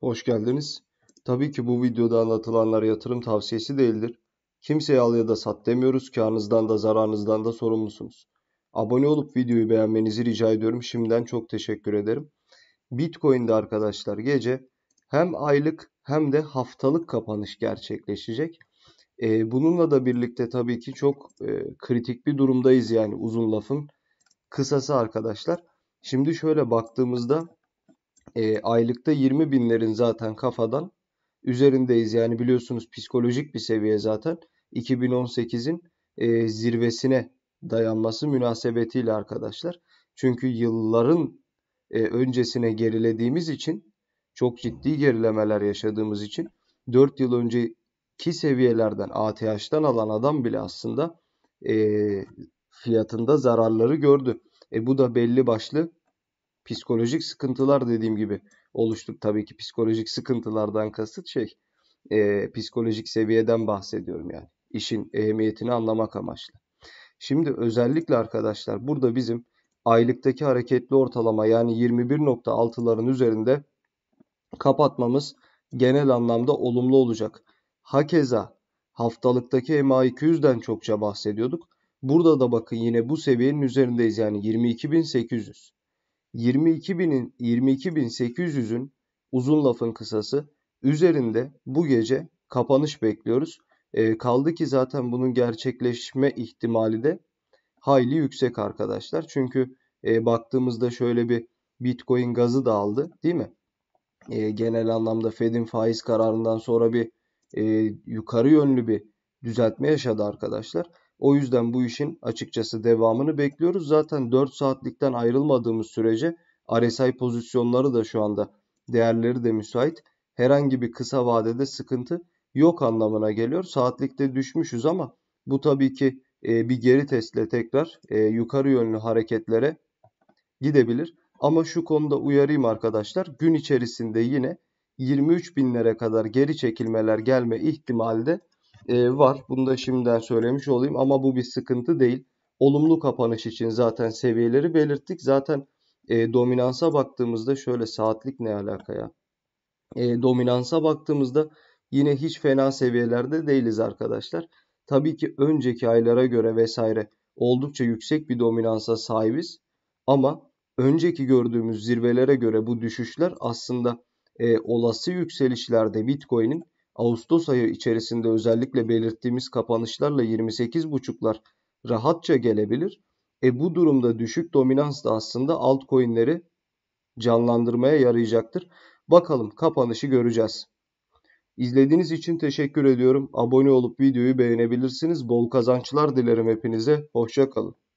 Hoş geldiniz. Tabii ki bu videoda anlatılanlar yatırım tavsiyesi değildir. Kimseye al ya da sat demiyoruz. Karnınızdan da zararınızdan da sorumlusunuz. Abone olup videoyu beğenmenizi rica ediyorum. Şimdiden çok teşekkür ederim. Bitcoin'de arkadaşlar gece hem aylık hem de haftalık kapanış gerçekleşecek. Ee, bununla da birlikte tabii ki çok e, kritik bir durumdayız yani uzun lafın kısası arkadaşlar. Şimdi şöyle baktığımızda e, aylıkta 20 binlerin zaten kafadan üzerindeyiz. Yani biliyorsunuz psikolojik bir seviye zaten 2018'in e, zirvesine dayanması münasebetiyle arkadaşlar. Çünkü yılların e, öncesine gerilediğimiz için çok ciddi gerilemeler yaşadığımız için 4 yıl önceki seviyelerden ATH'dan alan adam bile aslında e, fiyatında zararları gördü. E, bu da belli başlı psikolojik sıkıntılar dediğim gibi oluşturup tabii ki psikolojik sıkıntılardan kasıt şey e, psikolojik seviyeden bahsediyorum yani işin ehemmiyetini anlamak amaçlı. Şimdi özellikle arkadaşlar burada bizim aylıktaki hareketli ortalama yani 21.6'ların üzerinde kapatmamız genel anlamda olumlu olacak. Hakeza haftalıktaki MA 200'den çokça bahsediyorduk. Burada da bakın yine bu seviyenin üzerindeyiz yani 22.800. 22.000'in 22.800'ün uzun lafın kısası üzerinde bu gece kapanış bekliyoruz. E, kaldı ki zaten bunun gerçekleşme ihtimali de hayli yüksek arkadaşlar. Çünkü e, baktığımızda şöyle bir Bitcoin gazı da aldı değil mi? E, genel anlamda Fed'in faiz kararından sonra bir e, yukarı yönlü bir düzeltme yaşadı arkadaşlar. O yüzden bu işin açıkçası devamını bekliyoruz. Zaten 4 saatlikten ayrılmadığımız sürece RSI pozisyonları da şu anda değerleri de müsait. Herhangi bir kısa vadede sıkıntı yok anlamına geliyor. Saatlikte düşmüşüz ama bu tabii ki e, bir geri testle tekrar e, yukarı yönlü hareketlere gidebilir. Ama şu konuda uyarayım arkadaşlar. Gün içerisinde yine 23 binlere kadar geri çekilmeler gelme ihtimali de e, var. Bunu da şimdiden söylemiş olayım ama bu bir sıkıntı değil. Olumlu kapanış için zaten seviyeleri belirttik. Zaten e, dominansa baktığımızda şöyle saatlik ne alakaya? E, dominansa baktığımızda yine hiç fena seviyelerde değiliz arkadaşlar. Tabii ki önceki aylara göre vesaire oldukça yüksek bir dominansa sahibiz. Ama önceki gördüğümüz zirvelere göre bu düşüşler aslında e, olası yükselişlerde Bitcoin'in Ağustos ayı içerisinde özellikle belirttiğimiz kapanışlarla 28.5'lar rahatça gelebilir. E bu durumda düşük dominans da aslında altcoin'leri canlandırmaya yarayacaktır. Bakalım kapanışı göreceğiz. İzlediğiniz için teşekkür ediyorum. Abone olup videoyu beğenebilirsiniz. Bol kazançlar dilerim hepinize. Hoşça kalın.